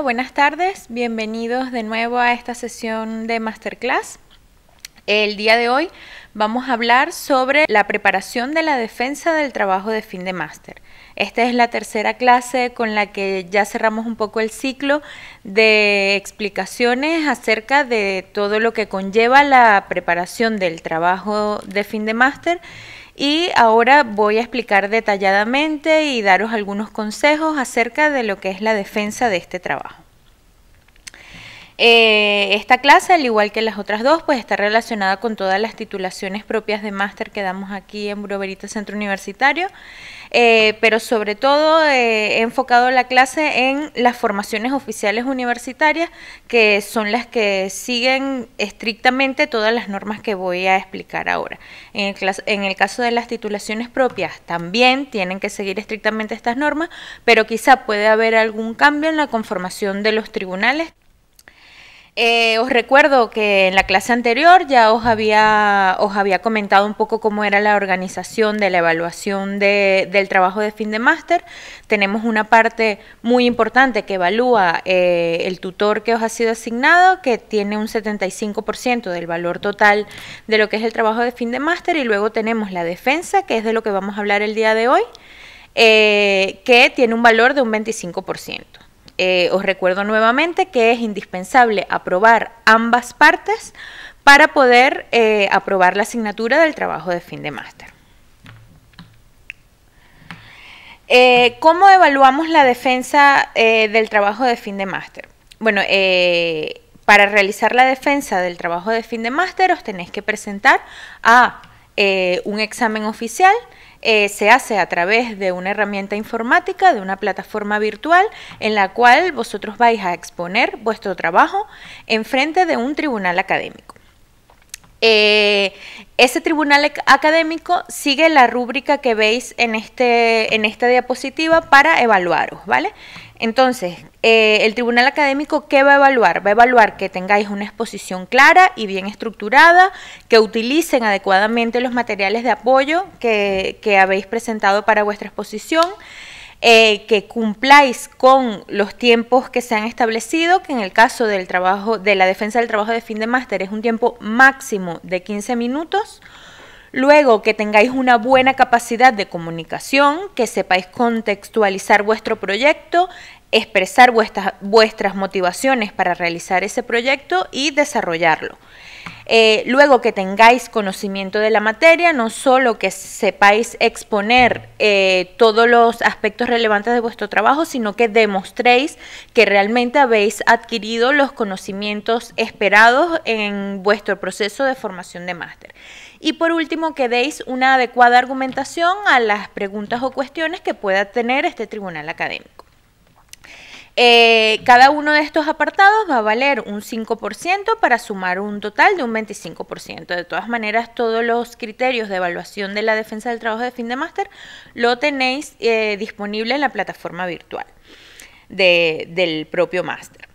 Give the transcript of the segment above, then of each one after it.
buenas tardes. Bienvenidos de nuevo a esta sesión de masterclass. El día de hoy vamos a hablar sobre la preparación de la defensa del trabajo de fin de máster. Esta es la tercera clase con la que ya cerramos un poco el ciclo de explicaciones acerca de todo lo que conlleva la preparación del trabajo de fin de máster y ahora voy a explicar detalladamente y daros algunos consejos acerca de lo que es la defensa de este trabajo. Eh, esta clase, al igual que las otras dos, pues está relacionada con todas las titulaciones propias de máster que damos aquí en Buroveritas Centro Universitario. Eh, pero sobre todo eh, he enfocado la clase en las formaciones oficiales universitarias, que son las que siguen estrictamente todas las normas que voy a explicar ahora. En el, en el caso de las titulaciones propias, también tienen que seguir estrictamente estas normas, pero quizá puede haber algún cambio en la conformación de los tribunales eh, os recuerdo que en la clase anterior ya os había, os había comentado un poco cómo era la organización de la evaluación del trabajo de fin de máster. Tenemos una parte muy importante que evalúa eh, el tutor que os ha sido asignado, que tiene un 75% del valor total de lo que es el trabajo de fin de máster, y luego tenemos la defensa, que es de lo que vamos a hablar el día de hoy, eh, que tiene un valor de un 25%. Eh, os recuerdo nuevamente que es indispensable aprobar ambas partes para poder eh, aprobar la asignatura del trabajo de fin de máster. Eh, ¿Cómo evaluamos la defensa del trabajo de fin de máster? Bueno, para realizar la defensa del trabajo de fin de máster os tenéis que presentar a un examen oficial, eh, se hace a través de una herramienta informática, de una plataforma virtual en la cual vosotros vais a exponer vuestro trabajo en frente de un tribunal académico. Ese eh, ese tribunal académico sigue la rúbrica que veis en, este, en esta diapositiva para evaluaros, ¿vale? Entonces, eh, el tribunal académico, ¿qué va a evaluar? Va a evaluar que tengáis una exposición clara y bien estructurada, que utilicen adecuadamente los materiales de apoyo que, que habéis presentado para vuestra exposición, eh, que cumpláis con los tiempos que se han establecido, que en el caso del trabajo, de la defensa del trabajo de fin de máster es un tiempo máximo de 15 minutos. Luego, que tengáis una buena capacidad de comunicación, que sepáis contextualizar vuestro proyecto, expresar vuestras motivaciones para realizar ese proyecto y desarrollarlo. Eh, luego que tengáis conocimiento de la materia, no solo que sepáis exponer eh, todos los aspectos relevantes de vuestro trabajo, sino que demostréis que realmente habéis adquirido los conocimientos esperados en vuestro proceso de formación de máster. Y por último, que deis una adecuada argumentación a las preguntas o cuestiones que pueda tener este tribunal académico. Eh, cada uno de estos apartados va a valer un 5% para sumar un total de un 25%. De todas maneras, todos los criterios de evaluación de la defensa del trabajo de fin de máster lo tenéis eh, disponible en la plataforma virtual del propio máster.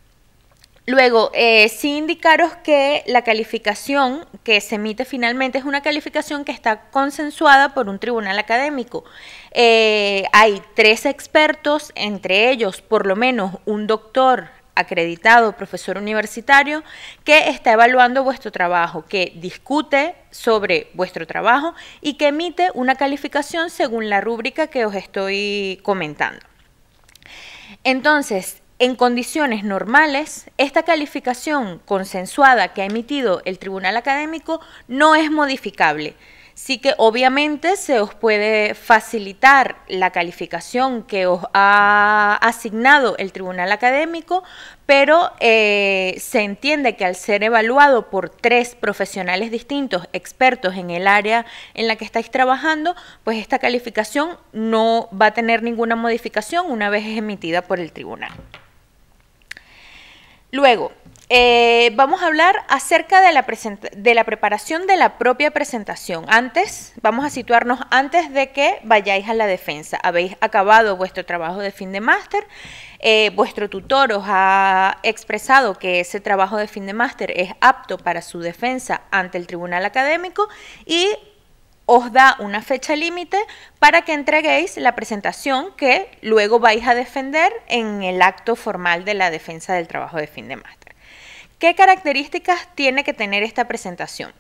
Luego, eh, sí indicaros que la calificación que se emite finalmente es una calificación que está consensuada por un tribunal académico. Eh, hay tres expertos, entre ellos por lo menos un doctor acreditado, profesor universitario, que está evaluando vuestro trabajo, que discute sobre vuestro trabajo y que emite una calificación según la rúbrica que os estoy comentando. Entonces, en condiciones normales, esta calificación consensuada que ha emitido el Tribunal Académico no es modificable. Sí que obviamente se os puede facilitar la calificación que os ha asignado el Tribunal Académico, pero eh, se entiende que al ser evaluado por tres profesionales distintos, expertos en el área en la que estáis trabajando, pues esta calificación no va a tener ninguna modificación una vez emitida por el tribunal. Luego, eh, vamos a hablar acerca de la, de la, preparación de la propia presentación. Antes, vamos a situarnos antes de que vayáis a la defensa. Habéis acabado vuestro trabajo de fin de máster, eh, vuestro tutor os ha expresado que ese trabajo de fin de máster es apto para su defensa ante el tribunal académico y os da una fecha límite para que entreguéis la presentación que luego vais a defender en el acto formal de la defensa del trabajo de fin de máster. ¿Qué características tiene que tener esta presentación?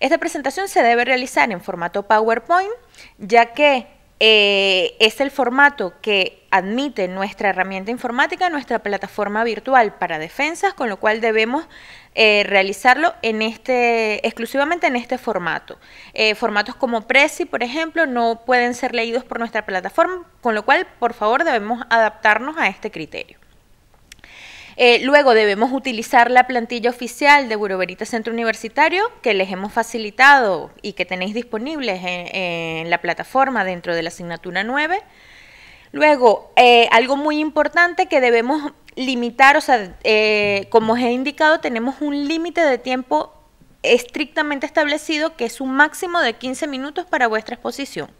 Esta presentación se debe realizar en formato PowerPoint, ya que eh, es el formato que admite nuestra herramienta informática, nuestra plataforma virtual para defensas, con lo cual debemos eh, realizarlo en este, exclusivamente en este formato. Eh, formatos como Prezi, por ejemplo, no pueden ser leídos por nuestra plataforma, con lo cual, por favor, debemos adaptarnos a este criterio. Eh, luego debemos utilizar la plantilla oficial de Buroverita Centro Universitario que les hemos facilitado y que tenéis disponibles en, la plataforma dentro de la asignatura 9. Luego, eh, algo muy importante que debemos limitar, o sea, eh, como os he indicado, tenemos un límite de tiempo estrictamente establecido que es un máximo de 15 minutos para vuestra exposición.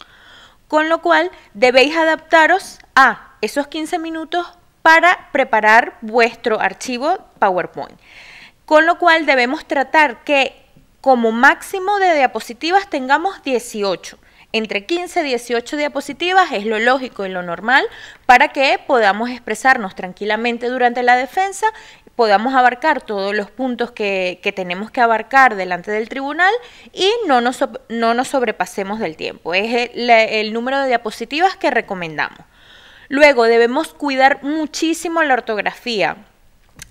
Con lo cual, debéis adaptaros a esos 15 minutos para preparar vuestro archivo PowerPoint. Con lo cual debemos tratar que como máximo de diapositivas tengamos 18. Entre 15 y 18 diapositivas es lo lógico y lo normal para que podamos expresarnos tranquilamente durante la defensa, podamos abarcar todos los puntos que, tenemos que abarcar delante del tribunal y no nos, sobrepasemos del tiempo. Es el número de diapositivas que recomendamos. Luego debemos cuidar muchísimo la ortografía.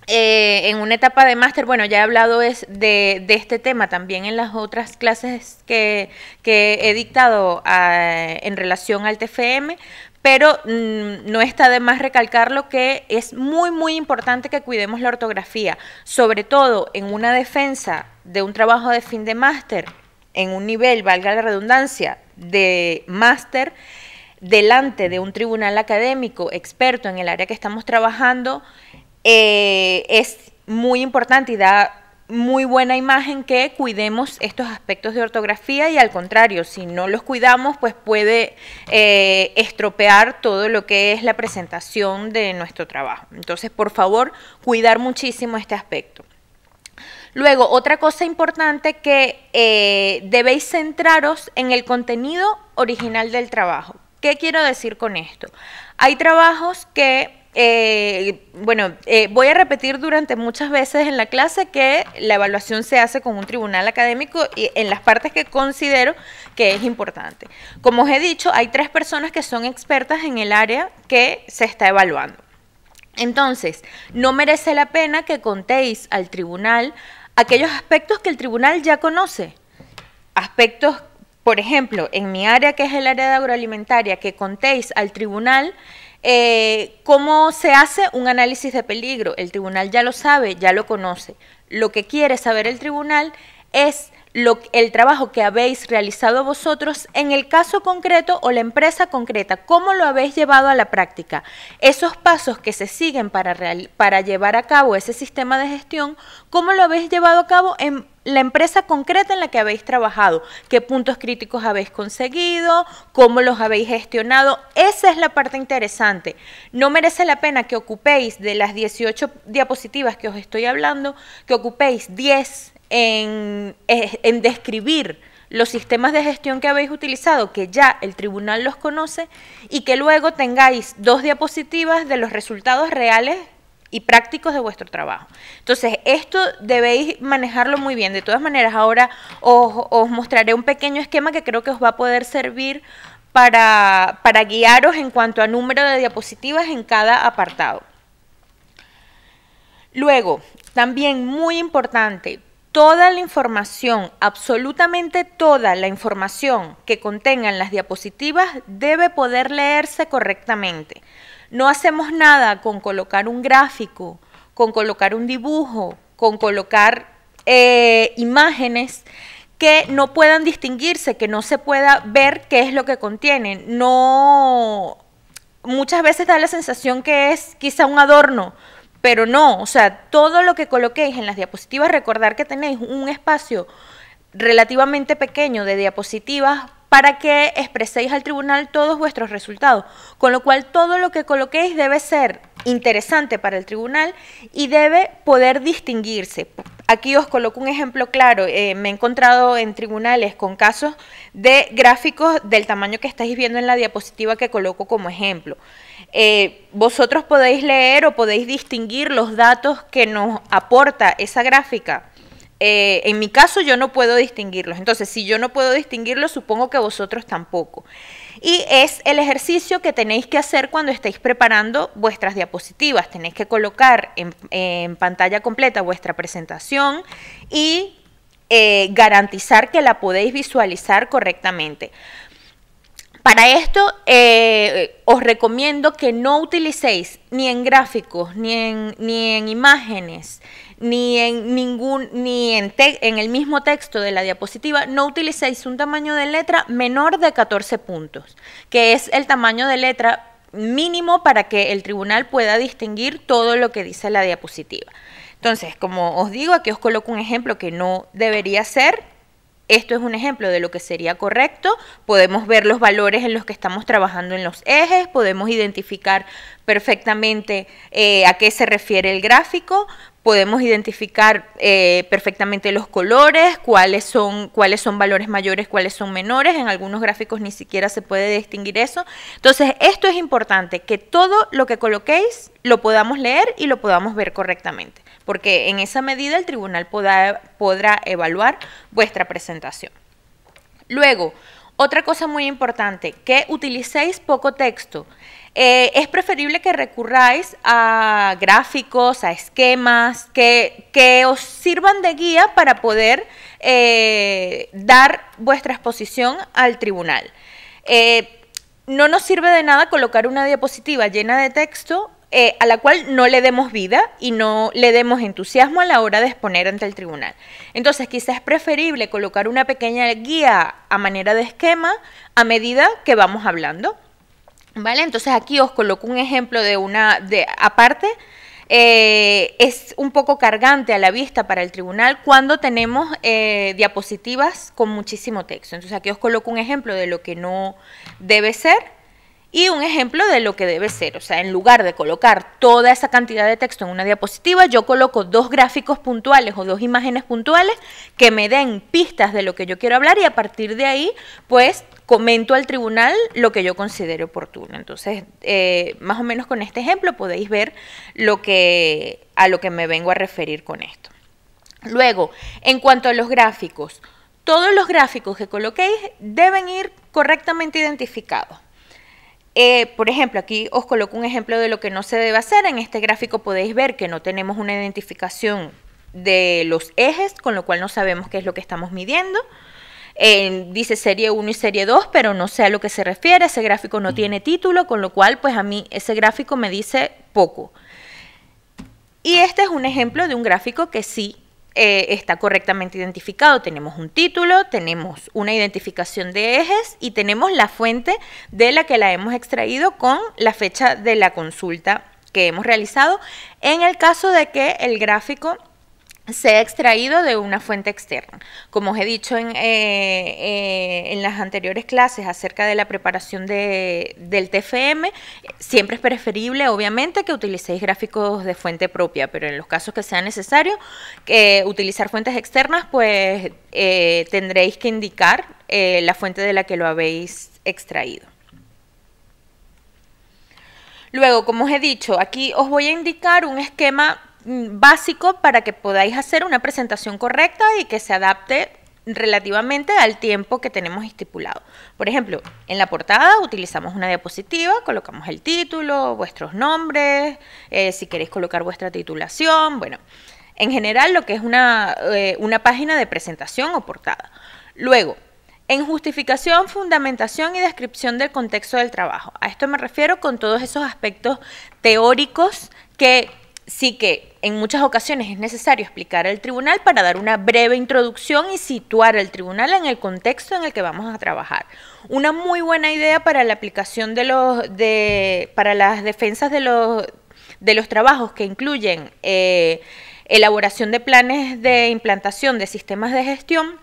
Eh, en una etapa de máster, bueno, ya he hablado de, este tema también en las otras clases que, he dictado ah, en relación al TFM, pero mm, no está de más recalcar lo que es muy, muy importante que cuidemos la ortografía, sobre todo en una defensa de un trabajo de fin de máster, en un nivel, valga la redundancia, de máster delante de un tribunal académico experto en el área que estamos trabajando eh, es muy importante y da muy buena imagen que cuidemos estos aspectos de ortografía y al contrario, si no los cuidamos, pues puede eh, estropear todo lo que es la presentación de nuestro trabajo. Entonces, por favor, cuidar muchísimo este aspecto. Luego, otra cosa importante que eh, debéis centraros en el contenido original del trabajo. ¿Qué quiero decir con esto? Hay trabajos que eh, bueno, eh, voy a repetir durante muchas veces en la clase que la evaluación se hace con un tribunal académico y en las partes que considero que es importante. Como os he dicho, hay tres personas que son expertas en el área que se está evaluando. Entonces, no merece la pena que contéis al tribunal aquellos aspectos que el tribunal ya conoce, aspectos por ejemplo, en mi área, que es el área de agroalimentaria, que contéis al tribunal eh, cómo se hace un análisis de peligro. El tribunal ya lo sabe, ya lo conoce. Lo que quiere saber el tribunal es el trabajo que habéis realizado vosotros en el caso concreto o la empresa concreta, cómo lo habéis llevado a la práctica, esos pasos que se siguen para, para llevar a cabo ese sistema de gestión, cómo lo habéis llevado a cabo en la empresa concreta en la que habéis trabajado, qué puntos críticos habéis conseguido, cómo los habéis gestionado. Esa es la parte interesante. No merece la pena que ocupéis de las 18 diapositivas que os estoy hablando, que ocupéis 10 en, eh, en describir los sistemas de gestión que habéis utilizado, que ya el tribunal los conoce, y que luego tengáis dos diapositivas de los resultados reales y prácticos de vuestro trabajo. Entonces, esto debéis manejarlo muy bien. De todas maneras, ahora os, mostraré un pequeño esquema que creo que os va a poder servir para guiaros en cuanto a número de diapositivas en cada apartado. Luego, también muy importante, toda la información, absolutamente toda la información que contengan las diapositivas debe poder leerse correctamente. No hacemos nada con colocar un gráfico, con colocar un dibujo, con colocar eh, imágenes que no puedan distinguirse, que no se pueda ver qué es lo que contienen. No, muchas veces da la sensación que es quizá un adorno, pero no, o sea, todo lo que coloquéis en las diapositivas, recordar que tenéis un espacio relativamente pequeño de diapositivas para que expreséis al tribunal todos vuestros resultados, con lo cual todo lo que coloquéis debe ser interesante para el tribunal y debe poder distinguirse. Aquí os coloco un ejemplo claro, eh, me he encontrado en tribunales con casos de gráficos del tamaño que estáis viendo en la diapositiva que coloco como ejemplo. Eh, vosotros podéis leer o podéis distinguir los datos que nos aporta esa gráfica eh, en mi caso yo no puedo distinguirlos. Entonces, si yo no puedo distinguirlos, supongo que vosotros tampoco. Y es el ejercicio que tenéis que hacer cuando estáis preparando vuestras diapositivas. Tenéis que colocar en, pantalla completa vuestra presentación y eh, garantizar que la podéis visualizar correctamente. Para esto eh, os recomiendo que no utilicéis ni en gráficos, ni en, ni en imágenes, ni en ningún, ni en, en el mismo texto de la diapositiva, no utilicéis un tamaño de letra menor de 14 puntos, que es el tamaño de letra mínimo para que el tribunal pueda distinguir todo lo que dice la diapositiva. Entonces, como os digo, aquí os coloco un ejemplo que no debería ser, esto es un ejemplo de lo que sería correcto. Podemos ver los valores en los que estamos trabajando en los ejes, podemos identificar perfectamente eh, a qué se refiere el gráfico, podemos identificar eh, perfectamente los colores, cuáles son, cuáles son valores mayores, cuáles son menores. En algunos gráficos ni siquiera se puede distinguir eso. Entonces, esto es importante, que todo lo que coloquéis lo podamos leer y lo podamos ver correctamente porque en esa medida el tribunal podrá, evaluar vuestra presentación. Luego, otra cosa muy importante, que utilicéis poco texto. Eh, es preferible que recurráis a gráficos, a esquemas, que, os sirvan de guía para poder eh, dar vuestra exposición al tribunal. Eh, no nos sirve de nada colocar una diapositiva llena de texto eh, a la cual no le demos vida y no le demos entusiasmo a la hora de exponer ante el tribunal. Entonces, quizás es preferible colocar una pequeña guía a manera de esquema a medida que vamos hablando. ¿Vale? Entonces aquí os coloco un ejemplo de una de aparte. Eh, es un poco cargante a la vista para el tribunal cuando tenemos eh, diapositivas con muchísimo texto. Entonces aquí os coloco un ejemplo de lo que no debe ser y un ejemplo de lo que debe ser. O sea, en lugar de colocar toda esa cantidad de texto en una diapositiva, yo coloco dos gráficos puntuales o dos imágenes puntuales que me den pistas de lo que yo quiero hablar y a partir de ahí, pues comento al tribunal lo que yo considere oportuno. Entonces, eh, más o menos con este ejemplo podéis ver lo que, a lo que me vengo a referir con esto. Luego, en cuanto a los gráficos, todos los gráficos que coloquéis deben ir correctamente identificados. Eh, por ejemplo, aquí os coloco un ejemplo de lo que no se debe hacer. En este gráfico podéis ver que no tenemos una identificación de los ejes, con lo cual no sabemos qué es lo que estamos midiendo. Eh, dice serie 1 y serie 2, pero no sé a lo que se refiere, ese gráfico no mm. tiene título, con lo cual pues a mí ese gráfico me dice poco. Y este es un ejemplo de un gráfico que sí eh, está correctamente identificado. Tenemos un título, tenemos una identificación de ejes y tenemos la fuente de la que la hemos extraído con la fecha de la consulta que hemos realizado en el caso de que el gráfico ha extraído de una fuente externa. Como os he dicho en, eh, eh, las anteriores clases acerca de la preparación de, del TFM, siempre es preferible, obviamente, que utilicéis gráficos de fuente propia, pero en los casos que sea necesario utilizar fuentes externas, pues eh, tendréis que indicar la fuente de la que lo habéis extraído. Luego, como os he dicho, aquí os voy a indicar un esquema Mm, básico para que podáis hacer una presentación correcta y que se adapte relativamente al tiempo que tenemos estipulado. Por ejemplo, en la portada utilizamos una diapositiva, colocamos el título, vuestros nombres, eh, si queréis colocar vuestra titulación, bueno, en general lo que es una, eh, una página de presentación o portada. Luego, en justificación, fundamentación y descripción del contexto del trabajo. A esto me refiero con todos esos aspectos teóricos que sí que en muchas ocasiones es necesario explicar al tribunal para dar una breve introducción y situar al tribunal en el contexto en el que vamos a trabajar. Una muy buena idea para la aplicación de los para las defensas de los de los trabajos que incluyen eh, elaboración de planes de implantación de sistemas de gestión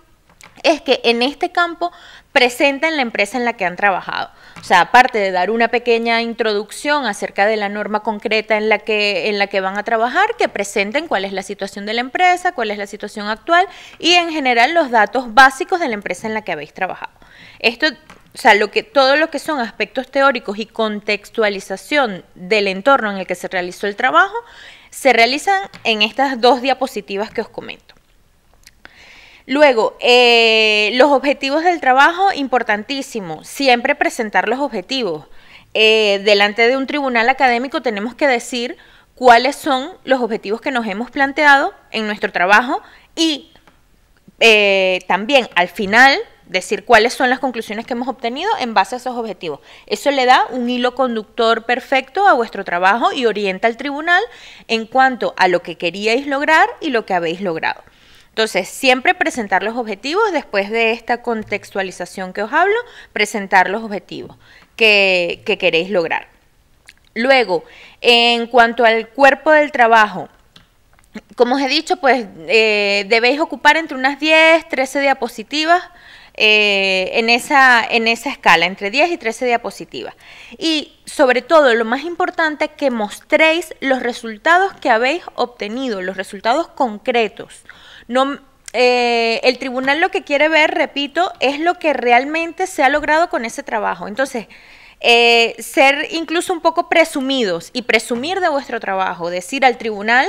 es que en este campo presenten la empresa en la que han trabajado. O sea, aparte de dar una pequeña introducción acerca de la norma concreta en la que, en la que van a trabajar, que presenten cuál es la situación de la empresa, cuál es la situación actual y en general los datos básicos de la empresa en la que habéis trabajado. Esto o sea, lo que, todo lo que son aspectos teóricos y contextualización del entorno en el que se realizó el trabajo, se realizan en estas dos diapositivas que os comento. Luego, eh, los objetivos del trabajo, importantísimo, siempre presentar los objetivos. Eh, delante de un tribunal académico tenemos que decir cuáles son los objetivos que nos hemos planteado en nuestro trabajo y eh, también al final decir cuáles son las conclusiones que hemos obtenido en base a esos objetivos. Eso le da un hilo conductor perfecto a vuestro trabajo y orienta al tribunal en cuanto a lo que queríais lograr y lo que habéis logrado. Entonces, siempre presentar los objetivos, después de esta contextualización que os hablo, presentar los objetivos que, queréis lograr. Luego, en cuanto al cuerpo del trabajo, como os he dicho, pues eh, debéis ocupar entre unas 10, 13 diapositivas eh, en, esa, en esa escala, entre 10 y 13 diapositivas. Y sobre todo, lo más importante, que mostréis los resultados que habéis obtenido, los resultados concretos, no, eh, el tribunal lo que quiere ver, repito, es lo que realmente se ha logrado con ese trabajo. Entonces, eh, ser incluso un poco presumidos y presumir de vuestro trabajo, decir al tribunal,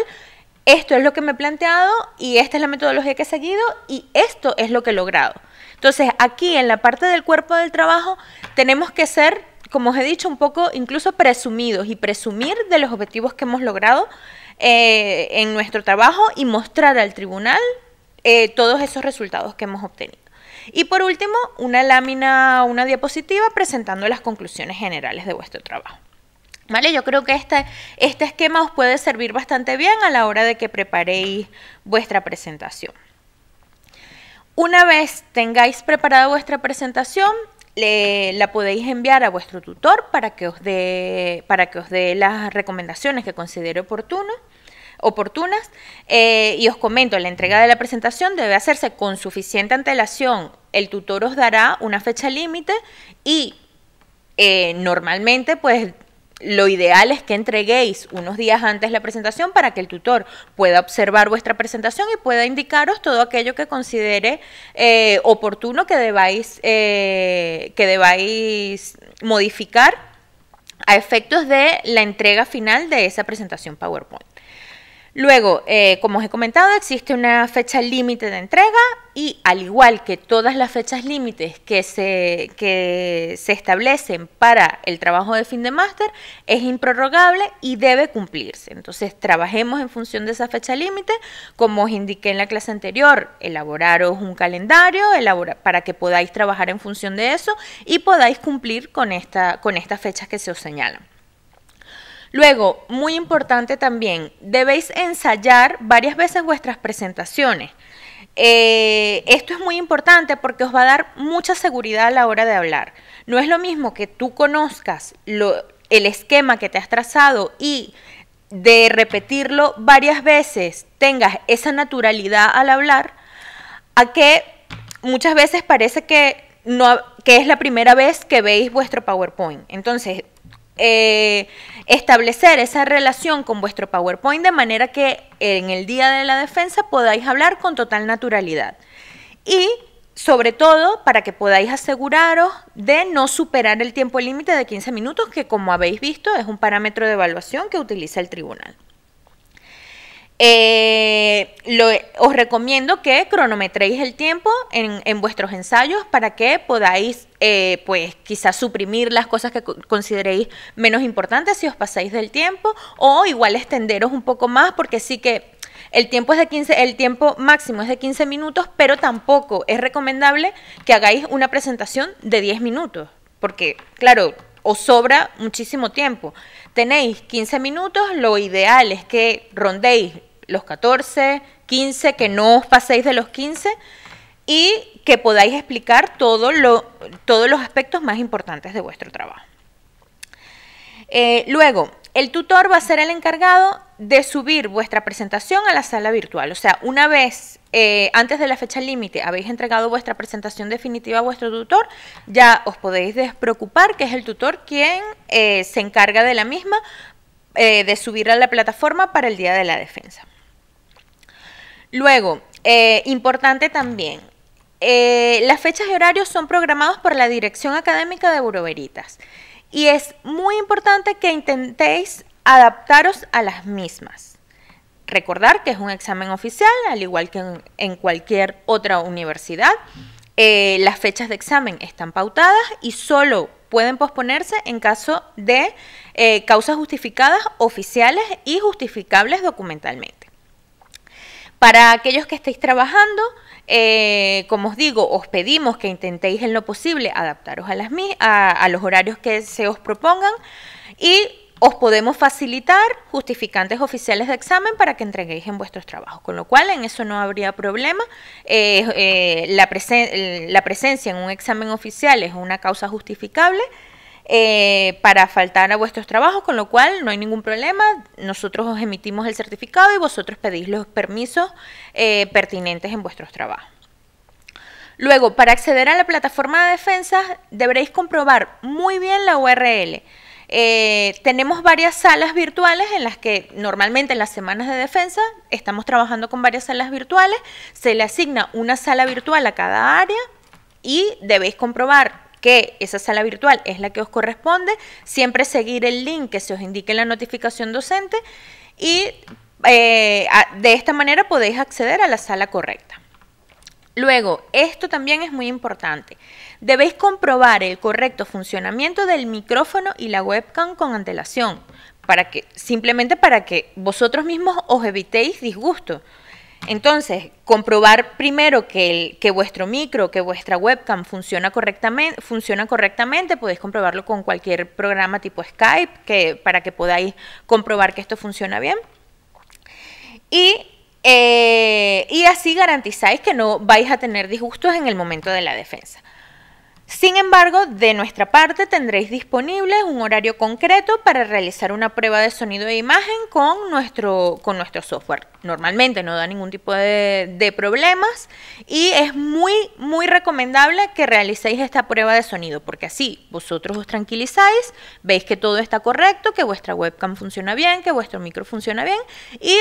esto es lo que me he planteado y esta es la metodología que he seguido y esto es lo que he logrado. Entonces, aquí en la parte del cuerpo del trabajo tenemos que ser, como os he dicho, un poco incluso presumidos y presumir de los objetivos que hemos logrado eh, en nuestro trabajo y mostrar al tribunal eh, todos esos resultados que hemos obtenido. Y por último, una lámina, una diapositiva presentando las conclusiones generales de vuestro trabajo. ¿Vale? Yo creo que este, este esquema os puede servir bastante bien a la hora de que preparéis vuestra presentación. Una vez tengáis preparada vuestra presentación, la podéis enviar a vuestro tutor para que os dé, para que os dé las recomendaciones que considere oportuno, oportunas. Eh, y os comento, la entrega de la presentación debe hacerse con suficiente antelación. El tutor os dará una fecha límite y eh, normalmente pues lo ideal es que entreguéis unos días antes la presentación para que el tutor pueda observar vuestra presentación y pueda indicaros todo aquello que considere eh, oportuno que debáis, eh, que debáis modificar a efectos de la entrega final de esa presentación PowerPoint. Luego, eh, como os he comentado, existe una fecha límite de entrega y al igual que todas las fechas límites que se, establecen para el trabajo de fin de máster, es improrrogable y debe cumplirse. Entonces, trabajemos en función de esa fecha límite. Como os indiqué en la clase anterior, elaboraros un calendario para que podáis trabajar en función de eso y podáis cumplir con, esta, con estas fechas que se os señalan. Luego, muy importante también, debéis ensayar varias veces vuestras presentaciones. Eh, esto es muy importante porque os va a dar mucha seguridad a la hora de hablar. No es lo mismo que tú conozcas el esquema que te has trazado y de repetirlo varias veces tengas esa naturalidad al hablar, a que muchas veces parece que no que es la primera vez que veis vuestro PowerPoint. Entonces, eh, establecer esa relación con vuestro PowerPoint de manera que en el día de la defensa podáis hablar con total naturalidad. Y sobre todo para que podáis aseguraros de no superar el tiempo límite de 15 minutos, que como habéis visto es un parámetro de evaluación que utiliza el tribunal. Eh, os recomiendo que cronometréis el tiempo en, vuestros ensayos para que podáis, eh, pues, quizás suprimir las cosas que consideréis menos importantes si os pasáis del tiempo o igual extenderos un poco más porque sí que el tiempo, es de 15, el tiempo máximo es de 15 minutos, pero tampoco es recomendable que hagáis una presentación de 10 minutos porque, claro, os sobra muchísimo tiempo. Tenéis 15 minutos, lo ideal es que rondéis los 14, 15, que no os paséis de los 15 y que podáis explicar todos los aspectos más importantes de vuestro trabajo. Eh, luego, el tutor va a ser el encargado de subir vuestra presentación a la sala virtual. O sea, una vez eh, antes de la fecha límite habéis entregado vuestra presentación definitiva a vuestro tutor, ya os podéis despreocupar, que es el tutor quien eh, se encarga de la misma, de subirla a la plataforma para el día de la defensa. Luego, eh, importante también, eh, las fechas y horarios son programados por la Dirección Académica de Buroveritas y es muy importante que intentéis adaptaros a las mismas. Recordar que es un examen oficial, al igual que en, cualquier otra universidad. Eh, las fechas de examen están pautadas y solo pueden posponerse en caso de causas justificadas, oficiales y justificables documentalmente. Para aquellos que estéis trabajando, eh, como os digo, os pedimos que intentéis en lo posible adaptaros a, a los horarios que se os propongan y os podemos facilitar justificantes oficiales de examen para que entreguéis en vuestros trabajos, con lo cual en eso no habría problema. Eh, eh, la, presencia en un examen oficial es una causa justificable eh, para faltar a vuestros trabajos, con lo cual no hay ningún problema. Nosotros os emitimos el certificado y vosotros pedís los permisos eh, pertinentes en vuestros trabajos. Luego, para acceder a la plataforma de defensa, deberéis comprobar muy bien la URL. Eh, tenemos varias salas virtuales en las que normalmente en las semanas de defensa estamos trabajando con varias salas virtuales, se le asigna una sala virtual a cada área y debéis comprobar que esa sala virtual es la que os corresponde, siempre seguir el link que se os indique en la notificación docente y eh, de esta manera podéis acceder a la sala correcta. Luego, esto también es muy importante. Debéis comprobar el correcto funcionamiento del micrófono y la webcam con antelación, para que, simplemente para que vosotros mismos os evitéis disgusto. Entonces, comprobar primero que, vuestro micro, que vuestra webcam funciona correctamente, funciona correctamente, podéis comprobarlo con cualquier programa tipo Skype para que podáis comprobar que esto funciona bien. Eh, y así garantizáis que no vais a tener disgustos en el momento de la defensa. Sin embargo, de nuestra parte tendréis disponible un horario concreto para realizar una prueba de sonido e imagen con nuestro, con nuestro software. Normalmente no da ningún tipo de, problemas y es muy, muy recomendable que realicéis esta prueba de sonido porque así vosotros os tranquilizáis, veis que todo está correcto, que vuestra webcam funciona bien, que vuestro micro funciona bien y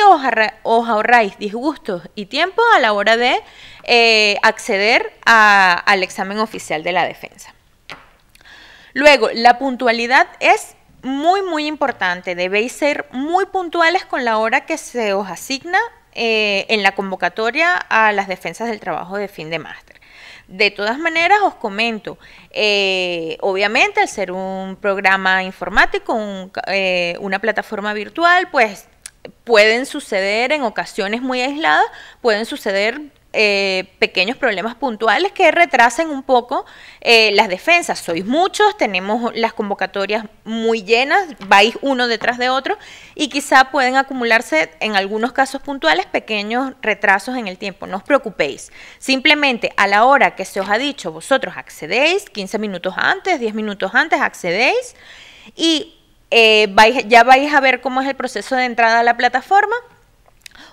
os ahorráis disgustos y tiempo a la hora de eh, acceder al examen oficial de la defensa. Luego, la puntualidad es muy, muy importante. Debéis ser muy puntuales con la hora que se os asigna eh, en la convocatoria a las defensas del trabajo de fin de máster. De todas maneras, os comento, eh, obviamente al ser un programa informático, una plataforma virtual, pues pueden suceder en ocasiones muy aisladas, pueden suceder eh, pequeños problemas puntuales que retrasen un poco eh, las defensas. Sois muchos, tenemos las convocatorias muy llenas, vais uno detrás de otro y quizá pueden acumularse en algunos casos puntuales pequeños retrasos en el tiempo. No os preocupéis. Simplemente a la hora que se os ha dicho, vosotros accedéis, 15 minutos antes, 10 minutos antes, accedéis y eh, ya vais a ver cómo es el proceso de entrada a la plataforma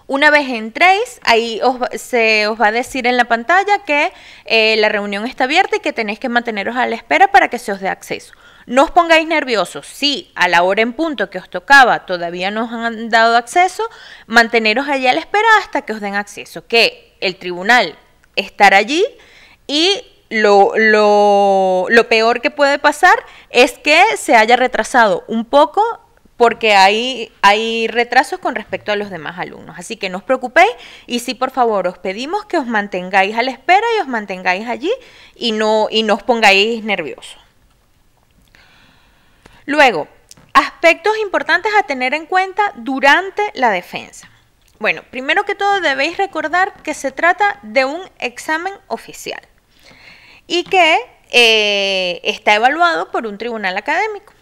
una vez entréis, ahí os, se os va a decir en la pantalla que eh, la reunión está abierta y que tenéis que manteneros a la espera para que se os dé acceso. No os pongáis nerviosos. Si a la hora en punto que os tocaba todavía no os han dado acceso, manteneros allí a la espera hasta que os den acceso. Que el tribunal estará allí y lo, peor que puede pasar es que se haya retrasado un poco porque hay, hay retrasos con respecto a los demás alumnos. Así que no os preocupéis y sí, por favor, os pedimos que os mantengáis a la espera y os mantengáis allí y no, y os pongáis nerviosos. Luego, aspectos importantes a tener en cuenta durante la defensa. Bueno, primero que todo debéis recordar que se trata de un examen oficial y que eh, está evaluado por un tribunal académico.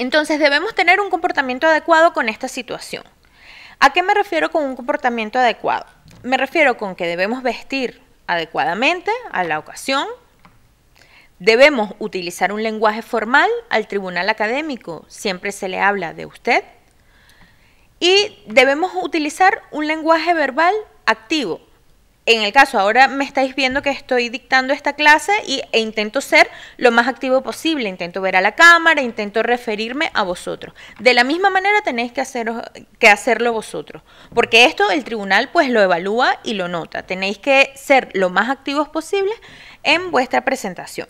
Entonces debemos tener un comportamiento adecuado con esta situación. ¿A qué me refiero con un comportamiento adecuado? Me refiero con que debemos vestir adecuadamente a la ocasión, debemos utilizar un lenguaje formal, al tribunal académico siempre se le habla de usted, y debemos utilizar un lenguaje verbal activo, en el caso, ahora me estáis viendo que estoy dictando esta clase y, e intento ser lo más activo posible, intento ver a la cámara, intento referirme a vosotros. De la misma manera tenéis que, hacer que hacerlo vosotros, porque esto el tribunal pues lo evalúa y lo nota. Tenéis que ser lo más activos posible en vuestra presentación.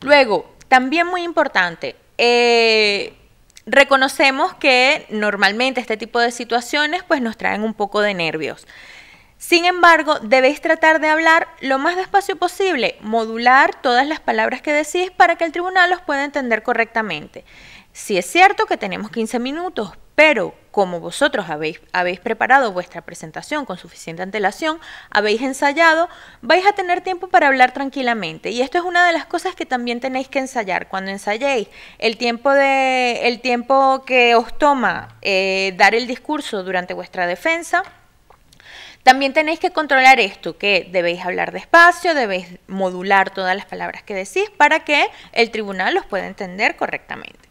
Luego, también muy importante, eh, reconocemos que normalmente este tipo de situaciones pues nos traen un poco de nervios. Sin embargo, debéis tratar de hablar lo más despacio posible, modular todas las palabras que decís para que el tribunal los pueda entender correctamente. Si es cierto que tenemos 15 minutos, pero como vosotros habéis, preparado vuestra presentación con suficiente antelación, habéis ensayado, vais a tener tiempo para hablar tranquilamente. Y esto es una de las cosas que también tenéis que ensayar. Cuando ensayéis el tiempo, de, el tiempo que os toma eh, dar el discurso durante vuestra defensa, también tenéis que controlar esto, que debéis hablar despacio, debéis modular todas las palabras que decís para que el tribunal los pueda entender correctamente.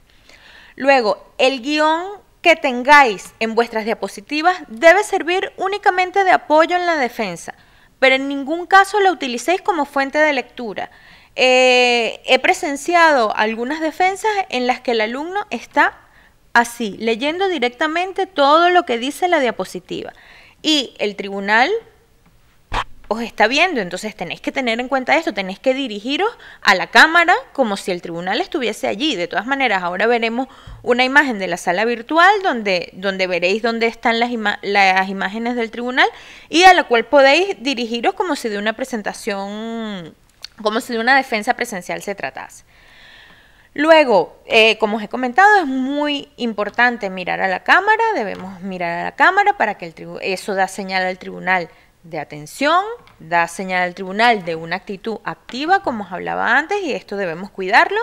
Luego, el guión que tengáis en vuestras diapositivas debe servir únicamente de apoyo en la defensa, pero en ningún caso lo utilicéis como fuente de lectura. Eh, he presenciado algunas defensas en las que el alumno está así, leyendo directamente todo lo que dice la diapositiva. Y el tribunal os está viendo, entonces tenéis que tener en cuenta esto, tenéis que dirigiros a la cámara como si el tribunal estuviese allí. De todas maneras, ahora veremos una imagen de la sala virtual donde, donde veréis dónde están las, las imágenes del tribunal y a la cual podéis dirigiros como si de una presentación, como si de una defensa presencial se tratase. Luego, eh, como os he comentado, es muy importante mirar a la cámara, debemos mirar a la cámara para que el eso da señal al tribunal de atención, da señal al tribunal de una actitud activa, como os hablaba antes, y esto debemos cuidarlo.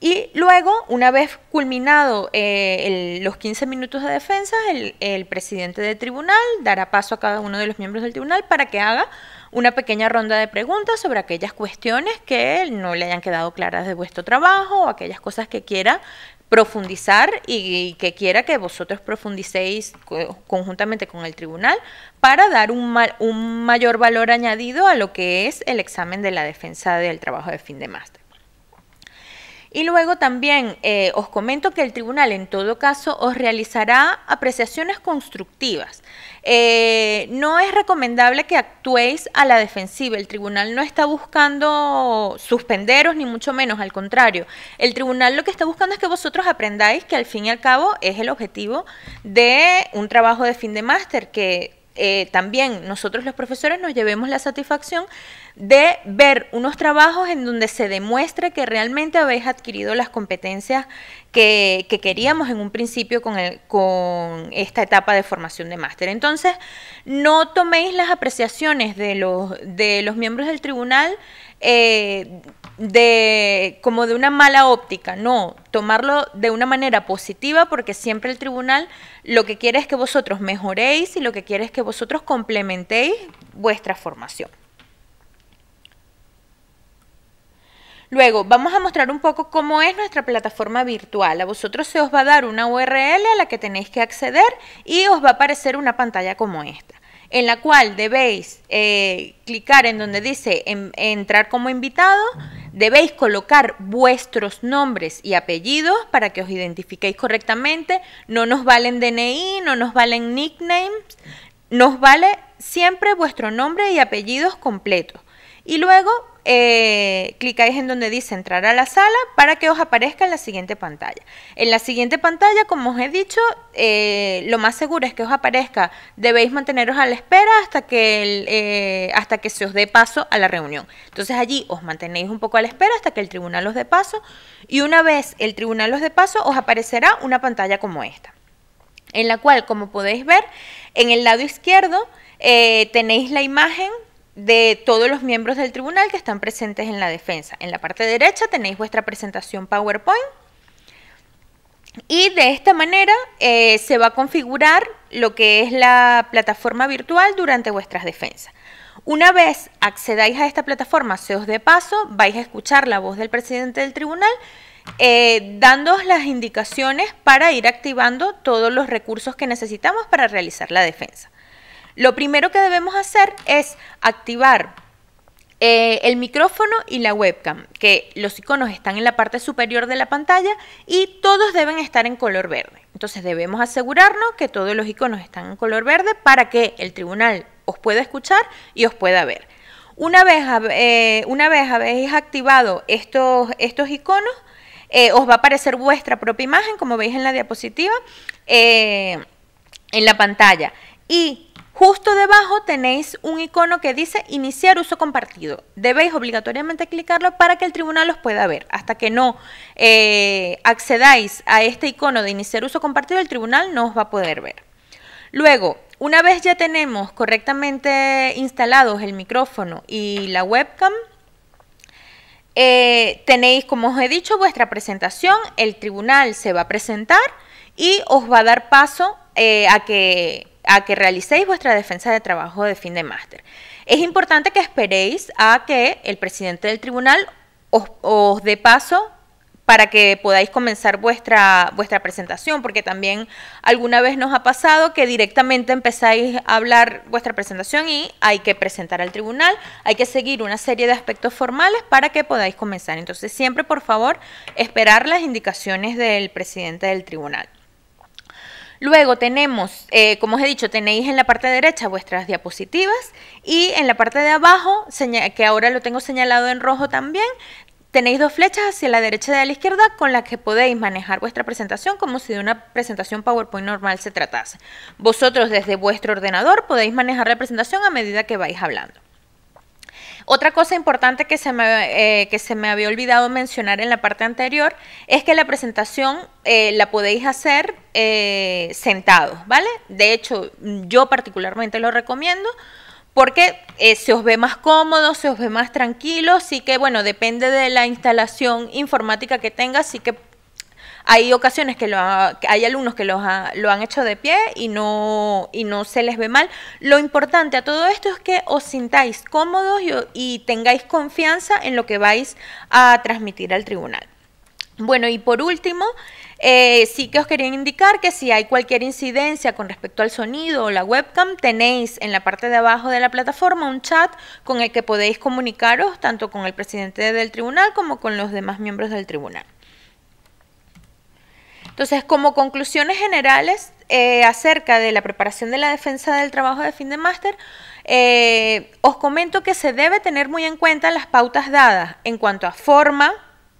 Y luego, una vez culminado eh, los 15 minutos de defensa, el presidente del tribunal dará paso a cada uno de los miembros del tribunal para que haga una pequeña ronda de preguntas sobre aquellas cuestiones que no le hayan quedado claras de vuestro trabajo o aquellas cosas que quiera profundizar y, que quiera que vosotros profundicéis conjuntamente con el tribunal para dar un, un mayor valor añadido a lo que es el examen de la defensa del trabajo de fin de máster. Y luego también eh, os comento que el tribunal en todo caso os realizará apreciaciones constructivas. Eh, no es recomendable que actuéis a la defensiva. El tribunal no está buscando suspenderos, ni mucho menos, al contrario. El tribunal lo que está buscando es que vosotros aprendáis que al fin y al cabo es el objetivo de un trabajo de fin de máster, que eh, también nosotros los profesores nos llevemos la satisfacción de ver unos trabajos en donde se demuestre que realmente habéis adquirido las competencias que, queríamos en un principio con, con esta etapa de formación de máster. Entonces, no toméis las apreciaciones de los, miembros del tribunal. Eh, de como de una mala óptica, no, tomarlo de una manera positiva porque siempre el tribunal lo que quiere es que vosotros mejoréis y lo que quiere es que vosotros complementéis vuestra formación. Luego, vamos a mostrar un poco cómo es nuestra plataforma virtual. A vosotros se os va a dar una URL a la que tenéis que acceder y os va a aparecer una pantalla como esta, en la cual debéis eh, clicar en donde dice entrar como invitado Debéis colocar vuestros nombres y apellidos para que os identifiquéis correctamente. No nos valen DNI, no nos valen nicknames. Nos vale siempre vuestro nombre y apellidos completos. Y luego eh, clicáis en donde dice entrar a la sala para que os aparezca en la siguiente pantalla. En la siguiente pantalla, como os he dicho, eh, lo más seguro es que os aparezca, debéis manteneros a la espera hasta que, eh, hasta que se os dé paso a la reunión. Entonces allí os mantenéis un poco a la espera hasta que el tribunal os dé paso y una vez el tribunal os dé paso os aparecerá una pantalla como esta, en la cual, como podéis ver, en el lado izquierdo tenéis la imagen de todos los miembros del tribunal que están presentes en la defensa. En la parte derecha tenéis vuestra presentación PowerPoint y de esta manera eh, se va a configurar lo que es la plataforma virtual durante vuestras defensas. Una vez accedáis a esta plataforma, se os dé paso, vais a escuchar la voz del presidente del tribunal eh, dándoos las indicaciones para ir activando todos los recursos que necesitamos para realizar la defensa. Lo primero que debemos hacer es activar eh, el micrófono y la webcam, que los iconos están en la parte superior de la pantalla y todos deben estar en color verde. Entonces debemos asegurarnos que todos los iconos están en color verde para que el tribunal os pueda escuchar y os pueda ver. Una vez, eh, una vez habéis activado estos, estos iconos, eh, os va a aparecer vuestra propia imagen, como veis en la diapositiva, en la pantalla. Y Justo debajo tenéis un icono que dice iniciar uso compartido. Debéis obligatoriamente clicarlo para que el tribunal os pueda ver. Hasta que no eh, accedáis a este icono de iniciar uso compartido, el tribunal no os va a poder ver. Luego, una vez ya tenemos correctamente instalados el micrófono y la webcam, eh, tenéis, como os he dicho, vuestra presentación, el tribunal se va a presentar y os va a dar paso eh, a que a que realicéis vuestra defensa de trabajo de fin de máster. Es importante que esperéis a que el presidente del tribunal os, dé paso para que podáis comenzar vuestra, vuestra presentación, porque también alguna vez nos ha pasado que directamente empezáis a hablar vuestra presentación y hay que presentar al tribunal, hay que seguir una serie de aspectos formales para que podáis comenzar. Entonces, siempre, por favor, esperar las indicaciones del presidente del tribunal. Luego tenemos, eh, como os he dicho, tenéis en la parte derecha vuestras diapositivas y en la parte de abajo, que ahora lo tengo señalado en rojo también, Tenéis dos flechas hacia la derecha y a la izquierda con las que podéis manejar vuestra presentación como si de una presentación PowerPoint normal se tratase. Vosotros desde vuestro ordenador podéis manejar la presentación a medida que vais hablando. Otra cosa importante que se, me, eh, que se me había olvidado mencionar en la parte anterior es que la presentación eh, la podéis hacer eh, sentados, ¿vale? De hecho, yo particularmente lo recomiendo porque se os ve más cómodo, se os ve más tranquilo, Así que bueno, depende de la instalación informática que tengas, sí que hay ocasiones que, hay alumnos que los lo han hecho de pie y no, y no se les ve mal. Lo importante a todo esto es que os sintáis cómodos y, tengáis confianza en lo que vais a transmitir al tribunal. Bueno, y por último, eh, sí que os quería indicar que si hay cualquier incidencia con respecto al sonido o la webcam, tenéis en la parte de abajo de la plataforma un chat con el que podéis comunicaros tanto con el presidente del tribunal como con los demás miembros del tribunal. Entonces, como conclusiones generales eh, acerca de la preparación de la defensa del trabajo de fin de máster, eh, os comento que se debe tener muy en cuenta las pautas dadas en cuanto a forma,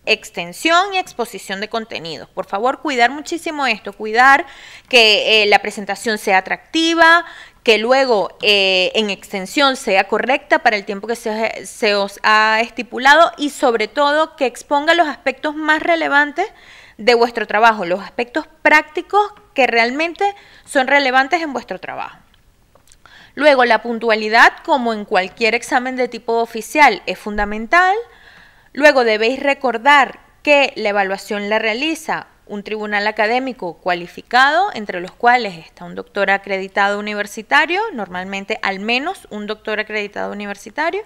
extensión y exposición de contenidos. Por favor, cuidar muchísimo esto, cuidar que eh, la presentación sea atractiva, que luego eh, en extensión sea correcta para el tiempo que se, os ha estipulado y sobre todo que exponga los aspectos más relevantes de vuestro trabajo, los aspectos prácticos que realmente son relevantes en vuestro trabajo. Luego, la puntualidad, como en cualquier examen de tipo oficial, es fundamental. Luego debéis recordar que la evaluación la realiza un tribunal académico cualificado, entre los cuales está un doctor acreditado universitario, normalmente al menos un doctor acreditado universitario.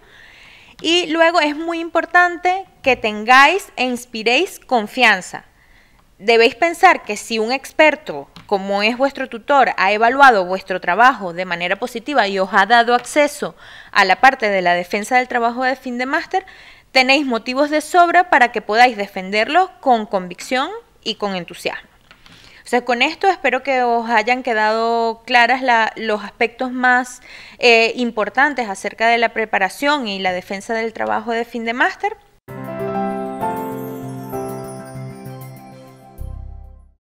Y luego es muy importante que tengáis e inspiréis confianza. Debéis pensar que si un experto, como es vuestro tutor, ha evaluado vuestro trabajo de manera positiva y os ha dado acceso a la parte de la defensa del trabajo de fin de máster, tenéis motivos de sobra para que podáis defenderlo con convicción y con entusiasmo. O sea, con esto espero que os hayan quedado claras los aspectos más eh, importantes acerca de la preparación y la defensa del trabajo de fin de máster.